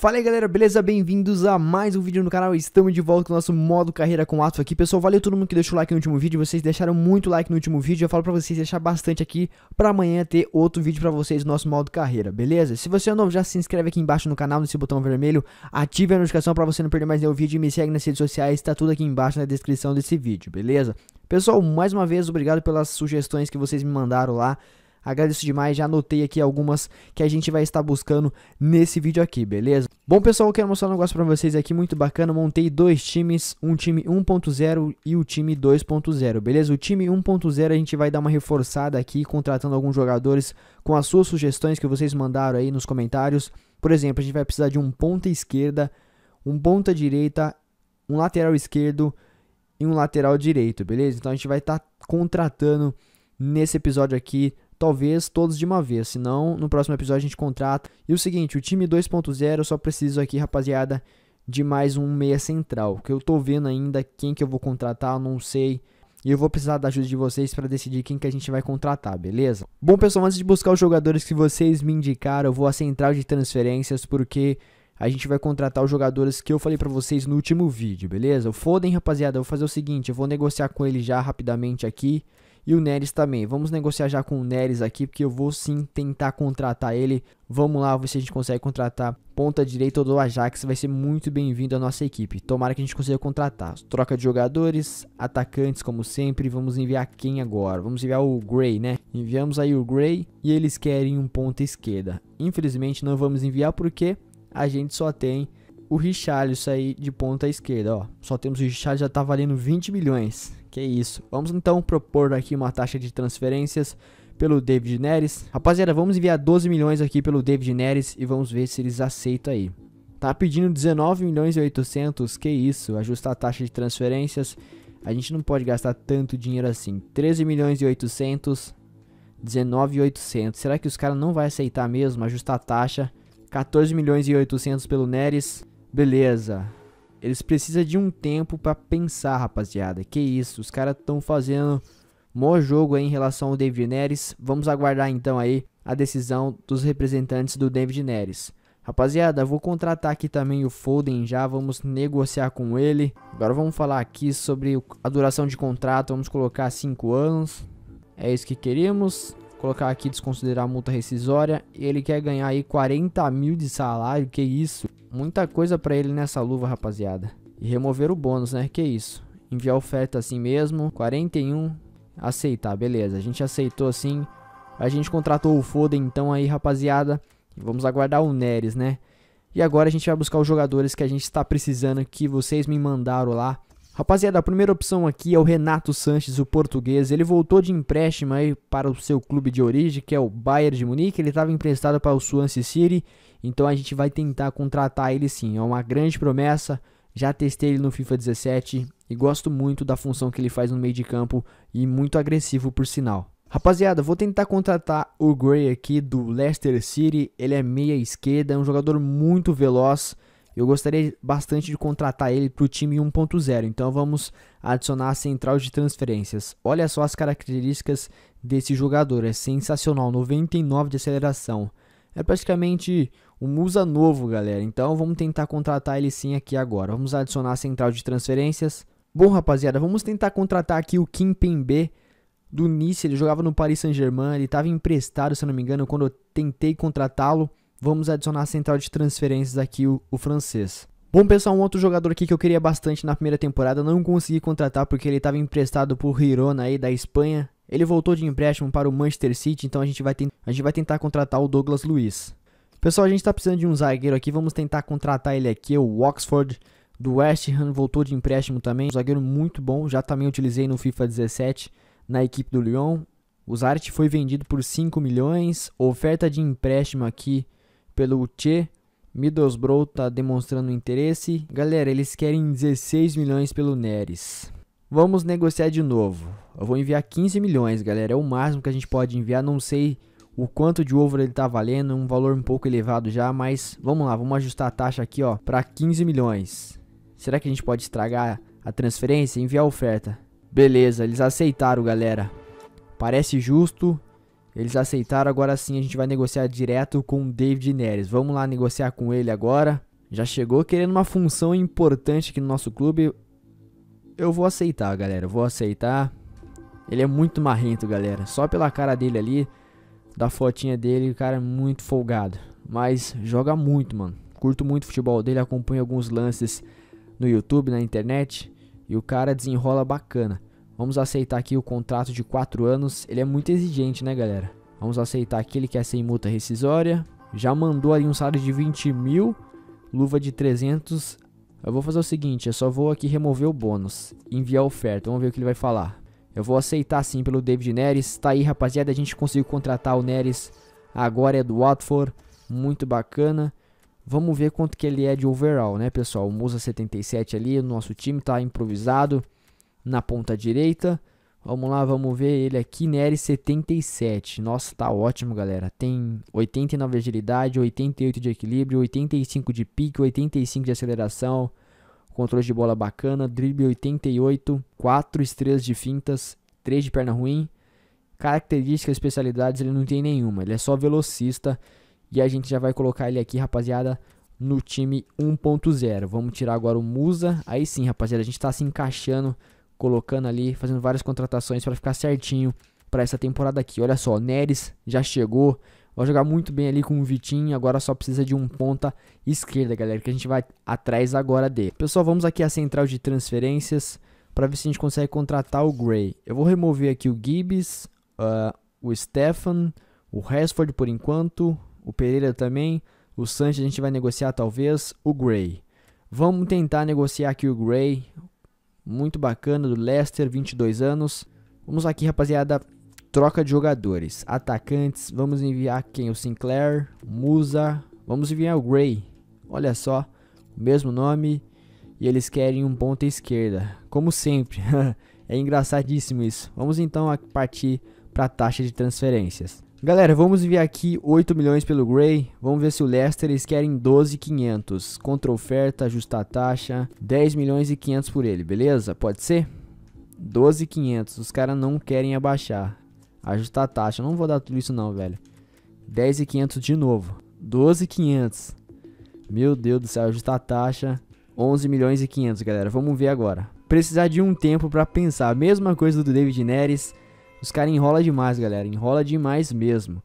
Fala aí galera, beleza? Bem-vindos a mais um vídeo no canal, estamos de volta com o nosso modo carreira com ato aqui Pessoal, valeu todo mundo que deixou o like no último vídeo, vocês deixaram muito like no último vídeo Eu falo pra vocês deixar bastante aqui pra amanhã ter outro vídeo pra vocês do nosso modo carreira, beleza? Se você é novo, já se inscreve aqui embaixo no canal, nesse botão vermelho Ative a notificação pra você não perder mais nenhum vídeo e me segue nas redes sociais, tá tudo aqui embaixo na descrição desse vídeo, beleza? Pessoal, mais uma vez, obrigado pelas sugestões que vocês me mandaram lá. Agradeço demais, já anotei aqui algumas que a gente vai estar buscando nesse vídeo aqui, beleza? Bom pessoal, eu quero mostrar um negócio pra vocês aqui muito bacana, montei dois times, um time 1.0 e o time 2.0, beleza? O time 1.0 a gente vai dar uma reforçada aqui, contratando alguns jogadores com as suas sugestões que vocês mandaram aí nos comentários. Por exemplo, a gente vai precisar de um ponta esquerda, um ponta direita, um lateral esquerdo e um lateral direito, beleza? Então a gente vai estar tá contratando nesse episódio aqui talvez todos de uma vez, senão no próximo episódio a gente contrata. E o seguinte, o time 2.0 eu só preciso aqui, rapaziada, de mais um meia central, que eu tô vendo ainda quem que eu vou contratar, eu não sei. E eu vou precisar da ajuda de vocês para decidir quem que a gente vai contratar, beleza? Bom, pessoal, antes de buscar os jogadores que vocês me indicaram, eu vou à central de transferências porque a gente vai contratar os jogadores que eu falei para vocês no último vídeo, beleza? Fodem, rapaziada, eu vou fazer o seguinte, eu vou negociar com ele já rapidamente aqui. E o Neres também. Vamos negociar já com o Neres aqui, porque eu vou sim tentar contratar ele. Vamos lá, ver se a gente consegue contratar ponta direita do Ajax. Vai ser muito bem-vindo à nossa equipe. Tomara que a gente consiga contratar. Troca de jogadores, atacantes, como sempre. Vamos enviar quem agora? Vamos enviar o Gray, né? Enviamos aí o Gray e eles querem um ponta esquerda. Infelizmente, não vamos enviar porque a gente só tem o Richarlison aí de ponta esquerda, ó. Só temos o Richarlison já tá valendo 20 milhões. Que isso. Vamos então propor aqui uma taxa de transferências pelo David Neres. Rapaziada, vamos enviar 12 milhões aqui pelo David Neres e vamos ver se eles aceitam aí. Tá pedindo 19 milhões e 800, que isso. Ajustar a taxa de transferências. A gente não pode gastar tanto dinheiro assim. 13 milhões e 800, 19,800. Será que os caras não vai aceitar mesmo? Ajustar a taxa. 14 milhões e 800 pelo Neres. Beleza. Eles precisam de um tempo para pensar, rapaziada. Que isso, os caras estão fazendo mó jogo aí em relação ao David Neres. Vamos aguardar então aí a decisão dos representantes do David Neres. Rapaziada, vou contratar aqui também o Foden já, vamos negociar com ele. Agora vamos falar aqui sobre a duração de contrato, vamos colocar 5 anos. É isso que queremos. Colocar aqui desconsiderar a multa rescisória. Ele quer ganhar aí 40 mil de salário, que isso? Muita coisa para ele nessa luva, rapaziada. E remover o bônus, né? Que isso. Enviar oferta assim mesmo. 41. Aceitar, beleza. A gente aceitou assim. A gente contratou o foda então aí, rapaziada. vamos aguardar o Neres, né? E agora a gente vai buscar os jogadores que a gente está precisando que vocês me mandaram lá Rapaziada, a primeira opção aqui é o Renato Sanches, o português. Ele voltou de empréstimo aí para o seu clube de origem, que é o Bayern de Munique. Ele estava emprestado para o Swansea City, então a gente vai tentar contratar ele sim. É uma grande promessa. Já testei ele no FIFA 17 e gosto muito da função que ele faz no meio de campo e muito agressivo por sinal. Rapaziada, vou tentar contratar o Gray aqui do Leicester City. Ele é meia esquerda, é um jogador muito veloz eu gostaria bastante de contratar ele para o time 1.0, então vamos adicionar a central de transferências. Olha só as características desse jogador, é sensacional, 99 de aceleração. É praticamente um Musa novo, galera, então vamos tentar contratar ele sim aqui agora. Vamos adicionar a central de transferências. Bom, rapaziada, vamos tentar contratar aqui o Kim Pembe do Nice, ele jogava no Paris Saint-Germain, ele estava emprestado, se não me engano, quando eu tentei contratá-lo. Vamos adicionar a central de transferências aqui o, o francês. Bom, pessoal, um outro jogador aqui que eu queria bastante na primeira temporada, não consegui contratar porque ele estava emprestado por Girona aí da Espanha. Ele voltou de empréstimo para o Manchester City, então a gente vai, a gente vai tentar contratar o Douglas Luiz. Pessoal, a gente está precisando de um zagueiro aqui, vamos tentar contratar ele aqui, o Oxford do West Ham, voltou de empréstimo também. Um zagueiro muito bom, já também utilizei no FIFA 17 na equipe do Lyon. O Zarte foi vendido por 5 milhões, oferta de empréstimo aqui pelo Che. Middlesbrough está demonstrando interesse. Galera, eles querem 16 milhões pelo Neres. Vamos negociar de novo. Eu vou enviar 15 milhões, galera. É o máximo que a gente pode enviar. Não sei o quanto de over ele tá valendo, um valor um pouco elevado já, mas vamos lá, vamos ajustar a taxa aqui, ó, para 15 milhões. Será que a gente pode estragar a transferência? Enviar a oferta. Beleza, eles aceitaram, galera. Parece justo. Eles aceitaram, agora sim a gente vai negociar direto com o David Neres. Vamos lá negociar com ele agora. Já chegou querendo uma função importante aqui no nosso clube. Eu vou aceitar, galera. Eu vou aceitar. Ele é muito marrento, galera. Só pela cara dele ali, da fotinha dele, o cara é muito folgado. Mas joga muito, mano. Curto muito o futebol dele, acompanho alguns lances no YouTube, na internet. E o cara desenrola bacana. Vamos aceitar aqui o contrato de 4 anos. Ele é muito exigente, né, galera? Vamos aceitar que ele quer sem multa rescisória. Já mandou ali um salário de 20 mil, luva de 300. Eu vou fazer o seguinte, eu só vou aqui remover o bônus, enviar oferta. Vamos ver o que ele vai falar. Eu vou aceitar sim pelo David Neres. Tá aí, rapaziada, a gente conseguiu contratar o Neres. Agora é do Watford, muito bacana. Vamos ver quanto que ele é de overall, né, pessoal? O Musa 77 ali, o nosso time tá improvisado na ponta direita. Vamos lá, vamos ver ele aqui, Nery 77. Nossa, tá ótimo, galera. Tem 89 de agilidade, 88 de equilíbrio, 85 de pique, 85 de aceleração. Controle de bola bacana, drible 88, 4 estrelas de fintas, 3 de perna ruim. Características, especialidades, ele não tem nenhuma. Ele é só velocista. E a gente já vai colocar ele aqui, rapaziada, no time 1.0. Vamos tirar agora o Musa. Aí sim, rapaziada, a gente tá se encaixando colocando ali, fazendo várias contratações para ficar certinho para essa temporada aqui. Olha só, Neres já chegou, vai jogar muito bem ali com o Vitinho, agora só precisa de um ponta esquerda, galera, que a gente vai atrás agora dele. Pessoal, vamos aqui à central de transferências para ver se a gente consegue contratar o Gray. Eu vou remover aqui o Gibbs, uh, o Stefan, o Rashford por enquanto, o Pereira também, o Sanchez a gente vai negociar talvez, o Gray. Vamos tentar negociar aqui o Gray muito bacana do Leicester, 22 anos. Vamos aqui, rapaziada, troca de jogadores. Atacantes, vamos enviar quem? O Sinclair, Musa, vamos enviar o Gray. Olha só, o mesmo nome e eles querem um ponta esquerda, como sempre. é engraçadíssimo isso. Vamos então partir para a taxa de transferências. Galera, vamos enviar aqui 8 milhões pelo Gray. Vamos ver se o Leicester eles querem 12,500. Contra oferta, ajustar a taxa. 10 milhões e 500 por ele, beleza? Pode ser? 12,500. Os caras não querem abaixar. Ajustar a taxa. Não vou dar tudo isso não, velho. 10,500 de novo. 12,500. Meu Deus do céu, ajustar a taxa. 11 milhões e 500, galera. Vamos ver agora. Precisar de um tempo pra pensar. Mesma coisa do David Neres. Os caras enrolam demais, galera. Enrola demais mesmo.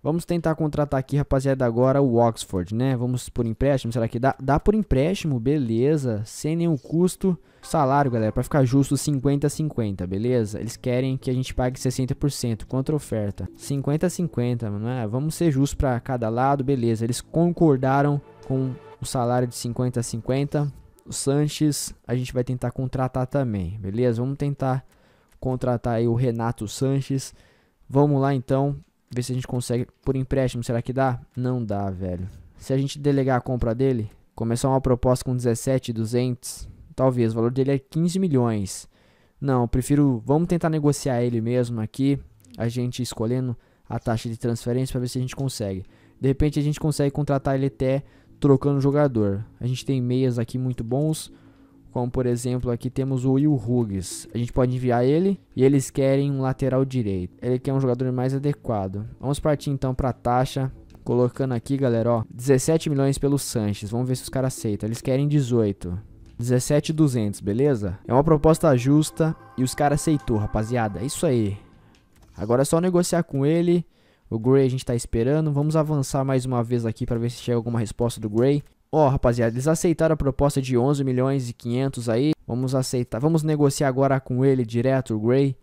Vamos tentar contratar aqui, rapaziada, agora o Oxford, né? Vamos por empréstimo, será que dá? Dá por empréstimo, beleza. Sem nenhum custo. Salário, galera, para ficar justo, 50-50, beleza? Eles querem que a gente pague 60% contra oferta. 50-50, mano. É, vamos ser justos para cada lado, beleza. Eles concordaram com o salário de 50-50. O Sanches a gente vai tentar contratar também, beleza? Vamos tentar contratar o Renato Sanches. Vamos lá então, ver se a gente consegue por empréstimo. Será que dá? Não dá, velho. Se a gente delegar a compra dele, começar uma proposta com 17,200, talvez. O valor dele é 15 milhões. Não, prefiro. Vamos tentar negociar ele mesmo aqui. A gente escolhendo a taxa de transferência para ver se a gente consegue. De repente a gente consegue contratar ele até trocando jogador. A gente tem meias aqui muito bons. Como por exemplo, aqui temos o Will Hughes. A gente pode enviar ele e eles querem um lateral direito. Ele quer um jogador mais adequado. Vamos partir então para a taxa. Colocando aqui, galera, ó, 17 milhões pelo Sanches. Vamos ver se os caras aceitam. Eles querem 18. 17,200, beleza? É uma proposta justa e os caras aceitou, rapaziada. É isso aí. Agora é só negociar com ele. O Gray a gente tá esperando. Vamos avançar mais uma vez aqui para ver se chega alguma resposta do Gray. Ó, oh, rapaziada, eles aceitaram a proposta de 11 milhões e 500 aí. Vamos aceitar, vamos negociar agora com ele direto, o Gray,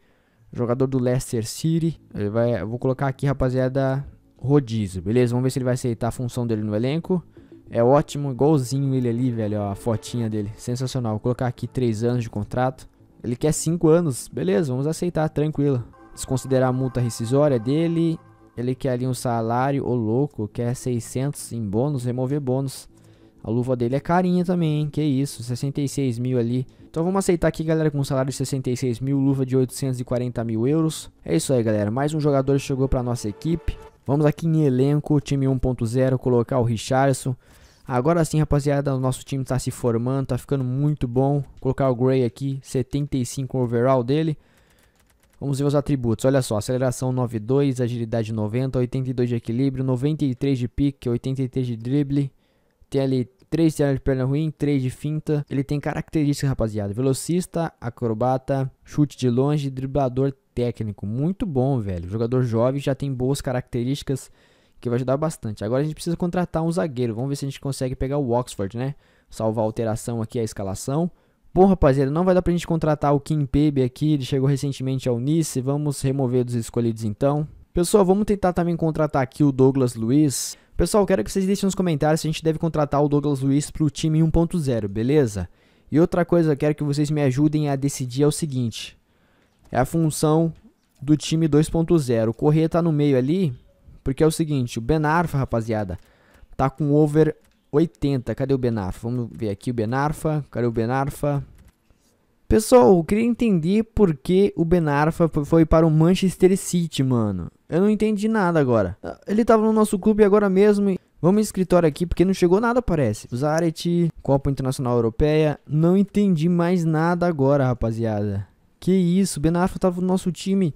jogador do Leicester City. Ele vai, vou colocar aqui, rapaziada, rodízio, beleza? Vamos ver se ele vai aceitar a função dele no elenco. É ótimo, igualzinho ele ali, velho, ó, a fotinha dele, sensacional. Vou colocar aqui 3 anos de contrato. Ele quer 5 anos, beleza, vamos aceitar, tranquilo. Desconsiderar a multa rescisória dele, ele quer ali um salário, ô louco, quer 600 em bônus, remover bônus. A luva dele é carinha também, que isso, 66 mil ali. Então vamos aceitar aqui, galera, com um salário de 66 mil, luva de 840 mil euros. É isso aí, galera, mais um jogador chegou para nossa equipe. Vamos aqui em elenco, time 1.0, colocar o Richardson. Agora sim, rapaziada, o nosso time está se formando, está ficando muito bom. Vou colocar o Gray aqui, 75 overall dele. Vamos ver os atributos, olha só, aceleração 92, agilidade 90, 82 de equilíbrio, 93 de pique, 83 de drible, TLT 3 de perna ruim, 3 de finta. Ele tem características, rapaziada. Velocista, acrobata, chute de longe, driblador técnico. Muito bom, velho. Jogador jovem, já tem boas características que vai ajudar bastante. Agora a gente precisa contratar um zagueiro. Vamos ver se a gente consegue pegar o Oxford, né? Salvar a alteração aqui, a escalação. Bom, rapaziada, não vai dar pra gente contratar o Kim Pebe aqui. Ele chegou recentemente ao Nice. Vamos remover dos escolhidos então. Pessoal, vamos tentar também contratar aqui o Douglas Luiz. Pessoal, quero que vocês deixem nos comentários se a gente deve contratar o Douglas Luiz para o time 1.0, beleza? E outra coisa, quero que vocês me ajudem a decidir é o seguinte. É a função do time 2.0. O Corrêa tá no meio ali, porque é o seguinte, o Benarfa, rapaziada, tá com over 80. Cadê o Benarfa? Vamos ver aqui o Benarfa. Cadê o Benarfa? Pessoal, eu queria entender por que o Benarfa foi para o Manchester City, mano. Eu não entendi nada agora. Ele tava no nosso clube agora mesmo. Vamos ao escritório aqui porque não chegou nada, parece. Zaret, Copa Internacional Europeia. Não entendi mais nada agora, rapaziada. Que isso, Ben Arfa tava no nosso time.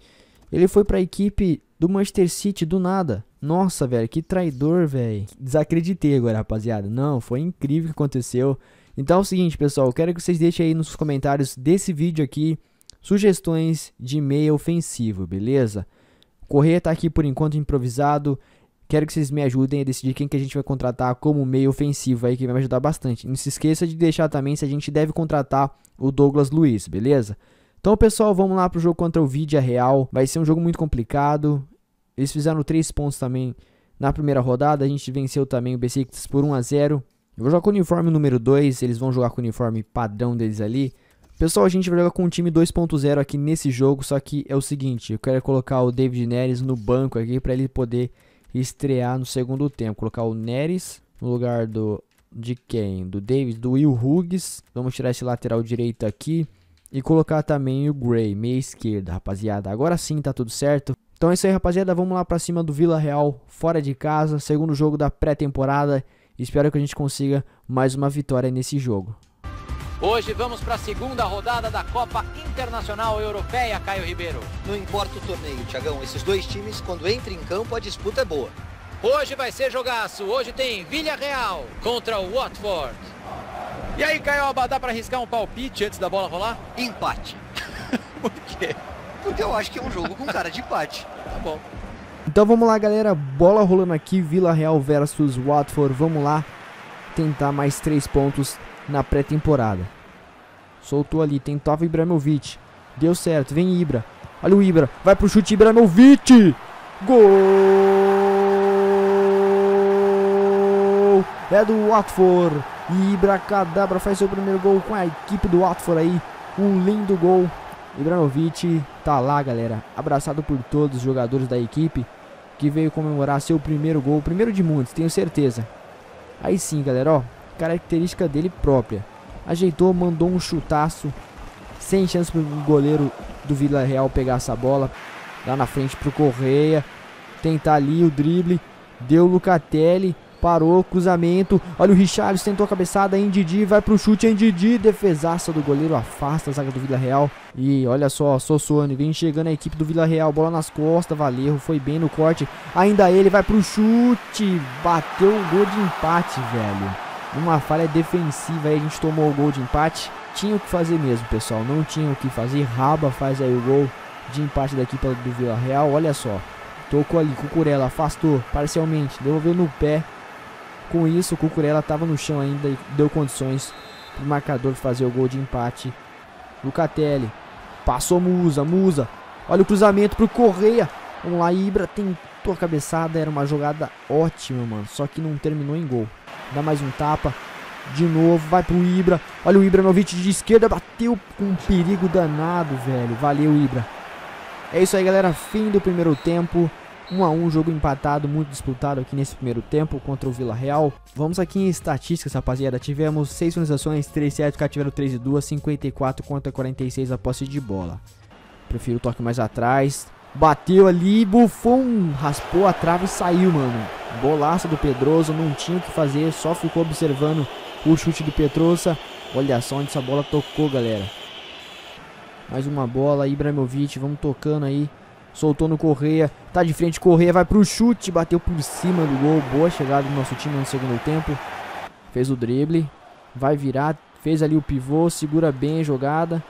Ele foi pra equipe do Manchester City do nada. Nossa, velho, que traidor, velho. Desacreditei agora, rapaziada. Não, foi incrível o que aconteceu. Então é o seguinte, pessoal, eu quero que vocês deixem aí nos comentários desse vídeo aqui sugestões de meia mail ofensivo, beleza? Correia tá aqui por enquanto improvisado. Quero que vocês me ajudem a decidir quem que a gente vai contratar como meio ofensivo aí, que vai me ajudar bastante. Não se esqueça de deixar também se a gente deve contratar o Douglas Luiz, beleza? Então, pessoal, vamos lá pro jogo contra o Vidia Real. Vai ser um jogo muito complicado. Eles fizeram 3 pontos também na primeira rodada. A gente venceu também o Besiktas por 1 a 0 Eu vou jogar com o uniforme número 2. Eles vão jogar com o uniforme padrão deles ali. Pessoal, a gente vai jogar com um time 2.0 aqui nesse jogo, só que é o seguinte, eu quero colocar o David Neres no banco aqui para ele poder estrear no segundo tempo. Colocar o Neres no lugar do de quem? Do David, do Will Hughes. Vamos tirar esse lateral direito aqui e colocar também o Gray, meia esquerda, rapaziada. Agora sim tá tudo certo. Então é isso aí, rapaziada. Vamos lá para cima do Vila Real, fora de casa, segundo jogo da pré-temporada. Espero que a gente consiga mais uma vitória nesse jogo. Hoje vamos para a segunda rodada da Copa Internacional Europeia, Caio Ribeiro. Não importa o torneio, Tiagão, esses dois times, quando entram em campo, a disputa é boa. Hoje vai ser jogaço. Hoje tem Vilha Real contra o Watford. E aí, Caioba, dá para arriscar um palpite antes da bola rolar? Empate. Por quê? Porque eu acho que é um jogo com cara de empate. tá bom. Então vamos lá, galera. Bola rolando aqui, Vila Real versus Watford. Vamos lá tentar mais três pontos na pré-temporada. Soltou ali, tentava Ibrahimovic. Deu certo, vem Ibra. Olha o Ibra, vai pro chute Ibrahimovic. Gol! É do Watford. Ibra Cadabra faz seu primeiro gol com a equipe do Watford aí. Um lindo gol. Ibrahimovic tá lá, galera. Abraçado por todos os jogadores da equipe que veio comemorar seu primeiro gol, primeiro de muitos, tenho certeza. Aí sim, galera, ó, característica dele própria. Ajeitou, mandou um chutaço, sem chance para o goleiro do Vila Real pegar essa bola. Lá na frente para o Correia, tentar ali o drible, deu o Lucatelli, parou, cruzamento, olha o Richarlison, tentou a cabeçada, em vai vai pro chute, em defesaça do goleiro, afasta a zaga do Vila Real, e olha só, Sossone, vem chegando a equipe do Vila Real, bola nas costas, Valerro, foi bem no corte, ainda ele, vai pro chute, bateu o gol de empate, velho. Uma falha defensiva aí, a gente tomou o gol de empate. Tinha o que fazer mesmo, pessoal. Não tinha o que fazer. Raba faz aí o gol de empate da equipe do Vila Real. Olha só. Tocou ali, Cucurella afastou parcialmente, devolveu no pé. Com isso, o Cucurella estava no chão ainda e deu condições para o marcador fazer o gol de empate. Lucatelli passou Musa, Musa. Olha o cruzamento para o Correia. Vamos lá, Ibra tentou a cabeçada, era uma jogada ótima, mano. Só que não terminou em gol. Dá mais um tapa. De novo, vai pro Ibra. Olha o Ibra Ibranovic de esquerda, bateu com um perigo danado, velho. Valeu, Ibra. É isso aí, galera. Fim do primeiro tempo. 1 a 1 jogo empatado, muito disputado aqui nesse primeiro tempo contra o Vila Real. Vamos aqui em estatísticas, rapaziada. Tivemos 6 finalizações, 3 certos, cativeiro 3 e 2, 54 contra 46 a posse de bola. Prefiro o toque mais atrás. Bateu ali, Buffon raspou a trave e saiu, mano. Bolaço do Pedroso, não tinha o que fazer, só ficou observando o chute do Petrosa. Olha só onde essa bola tocou, galera. Mais uma bola, Ibrahimovic, vamos tocando aí. Soltou no Correia, tá de frente, Correia vai pro chute, bateu por cima do gol. Boa chegada do nosso time no segundo tempo. Fez o drible, vai virar, fez ali o pivô, segura bem a jogada.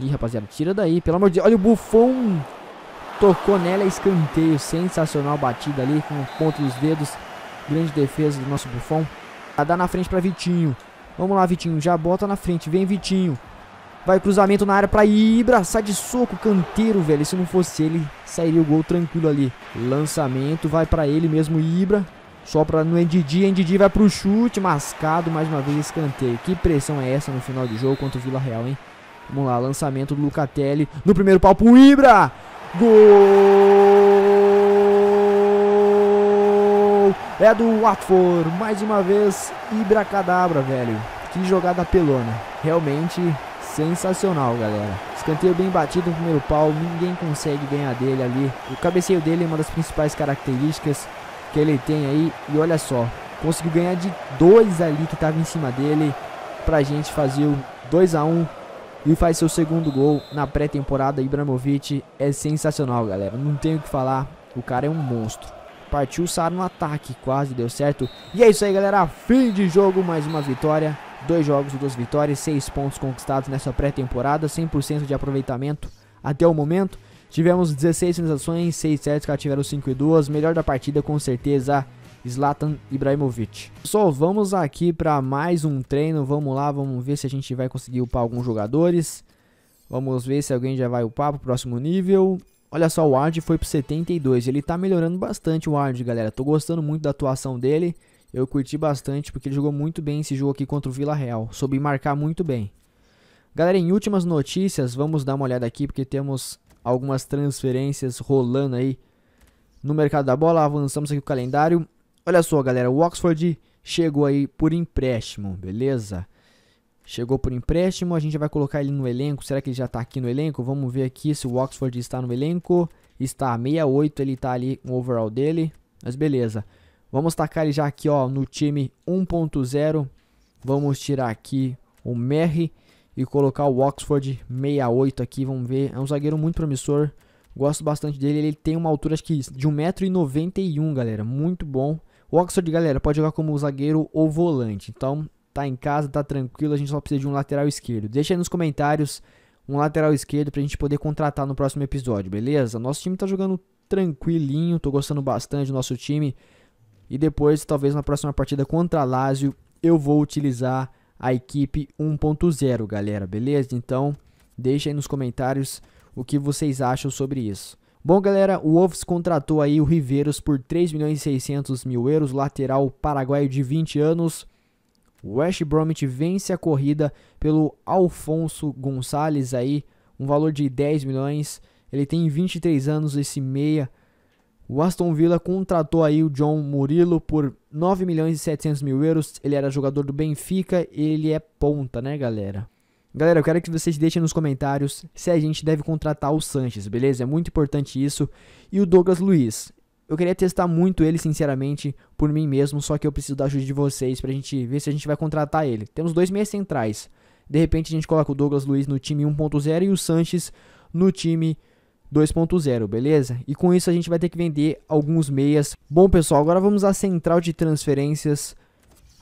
Ih, rapaziada, tira daí, pelo amor de Deus. Olha o Buffon tocou nela, é escanteio, sensacional batida ali com o ponto dos dedos, grande defesa do nosso Bufão. A dar na frente para Vitinho. Vamos lá, Vitinho, já bota na frente, vem Vitinho. Vai cruzamento na área para Ibra, sai de soco, canteiro, velho. Se não fosse ele, sairia o gol tranquilo ali. Lançamento, vai para ele mesmo, Ibra. Só para no Ndidi, Ndidi vai pro chute, mascado mais uma vez escanteio. Que pressão é essa no final de jogo contra o Vila Real, hein? Vamos lá, lançamento do Lucatelli. No primeiro pau pro Ibra. Gol! É do Watford, mais uma vez, Ibra Cadabra, velho. Que jogada pelona. Realmente sensacional, galera. Escanteio bem batido no primeiro pau, ninguém consegue ganhar dele ali. O cabeceio dele é uma das principais características que ele tem aí. E olha só, conseguiu ganhar de dois ali que estava em cima dele pra gente fazer o 2 a 1 e faz seu segundo gol na pré-temporada. Ibrahimovic é sensacional, galera. Não tenho o que falar, o cara é um monstro. Partiu o Sara no ataque, quase deu certo. E é isso aí, galera. Fim de jogo, mais uma vitória. Dois jogos, duas vitórias, seis pontos conquistados nessa pré-temporada, 100% de aproveitamento até o momento. Tivemos 16 finalizações, 6 sets, tiveram 5 e 2. Melhor da partida, com certeza, Zlatan Ibrahimovic. Pessoal, vamos aqui para mais um treino. Vamos lá, vamos ver se a gente vai conseguir upar alguns jogadores. Vamos ver se alguém já vai upar pro próximo nível. Olha só, o Ward foi pro 72. Ele tá melhorando bastante o Ard, galera. Tô gostando muito da atuação dele. Eu curti bastante porque ele jogou muito bem esse jogo aqui contra o Vila Real. Soube marcar muito bem. Galera, em últimas notícias, vamos dar uma olhada aqui porque temos algumas transferências rolando aí no mercado da bola. Avançamos aqui o calendário. Olha só, galera, o Oxford chegou aí por empréstimo, beleza? Chegou por empréstimo, a gente vai colocar ele no elenco. Será que ele já tá aqui no elenco? Vamos ver aqui se o Oxford está no elenco. Está 68, ele tá ali com o overall dele. Mas beleza. Vamos tacar ele já aqui, ó, no time 1.0. Vamos tirar aqui o Merry e colocar o Oxford 68 aqui, vamos ver. É um zagueiro muito promissor. Gosto bastante dele, ele tem uma altura acho que de 1,91m, galera. Muito bom. O Oxford, galera, pode jogar como zagueiro ou volante. Então, tá em casa, tá tranquilo, a gente só precisa de um lateral esquerdo. Deixa aí nos comentários um lateral esquerdo pra gente poder contratar no próximo episódio, beleza? Nosso time tá jogando tranquilinho, tô gostando bastante do nosso time. E depois, talvez na próxima partida contra Lazio, eu vou utilizar a equipe 1.0, galera, beleza? Então, deixa aí nos comentários o que vocês acham sobre isso. Bom, galera, o Wolves contratou aí o Riveiros por 3 milhões e 600 mil euros, lateral paraguaio de 20 anos. O West Bromwich vence a corrida pelo Alfonso Gonçalves aí, um valor de 10 milhões. Ele tem 23 anos, esse meia. O Aston Villa contratou aí o John Murilo por 9 milhões e 700 mil euros. Ele era jogador do Benfica, ele é ponta, né, galera? Galera, eu quero que vocês deixem nos comentários se a gente deve contratar o Sanches, beleza? É muito importante isso. E o Douglas Luiz. Eu queria testar muito ele, sinceramente, por mim mesmo, só que eu preciso da ajuda de vocês pra gente ver se a gente vai contratar ele. Temos dois meias centrais. De repente a gente coloca o Douglas Luiz no time 1.0 e o Sanches no time 2.0, beleza? E com isso a gente vai ter que vender alguns meias. Bom, pessoal, agora vamos à central de transferências.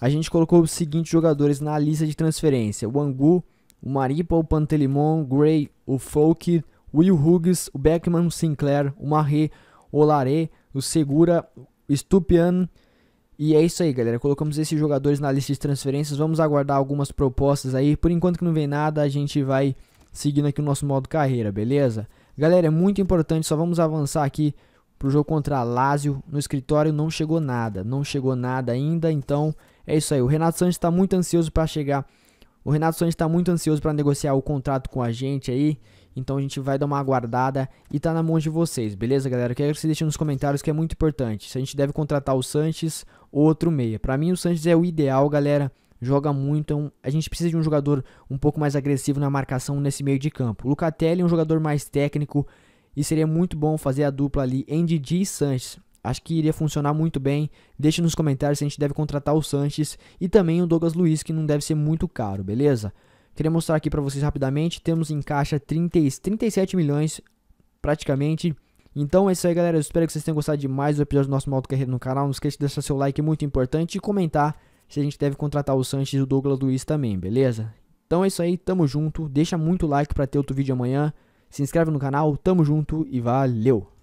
A gente colocou os seguintes jogadores na lista de transferência. O Angu, o Maripa, o Pantelimon, o Gray, o Folk, Will Hughes, o Beckman, o Sinclair, o Marré, o Laré, o Segura, o Stupian. E é isso aí, galera. Colocamos esses jogadores na lista de transferências. Vamos aguardar algumas propostas aí. Por enquanto que não vem nada, a gente vai seguindo aqui o nosso modo carreira, beleza? Galera, é muito importante, só vamos avançar aqui pro jogo contra a Lazio. No escritório não chegou nada, não chegou nada ainda, então é isso aí. O Renato Sanches está muito ansioso para chegar o Renato Sanches está muito ansioso para negociar o contrato com a gente aí. Então a gente vai dar uma aguardada e tá na mão de vocês, beleza, galera? Eu quero que vocês deixem nos comentários que é muito importante. Se a gente deve contratar o Sanches ou outro meia. Para mim o Sanches é o ideal, galera. Joga muito, então a gente precisa de um jogador um pouco mais agressivo na marcação nesse meio de campo. O Lucatelli é um jogador mais técnico e seria muito bom fazer a dupla ali em Didi e Sanches. Acho que iria funcionar muito bem. Deixe nos comentários se a gente deve contratar o Sanches e também o Douglas Luiz, que não deve ser muito caro, beleza? Queria mostrar aqui para vocês rapidamente. Temos em caixa 30, 37 milhões praticamente. Então é isso aí, galera. Eu espero que vocês tenham gostado de mais um episódio do nosso Moto Carreira no canal. Não esqueça de deixar seu like, muito importante, e comentar se a gente deve contratar o Sanches e o Douglas Luiz também, beleza? Então é isso aí, tamo junto. Deixa muito like para ter outro vídeo amanhã. Se inscreve no canal, tamo junto e valeu!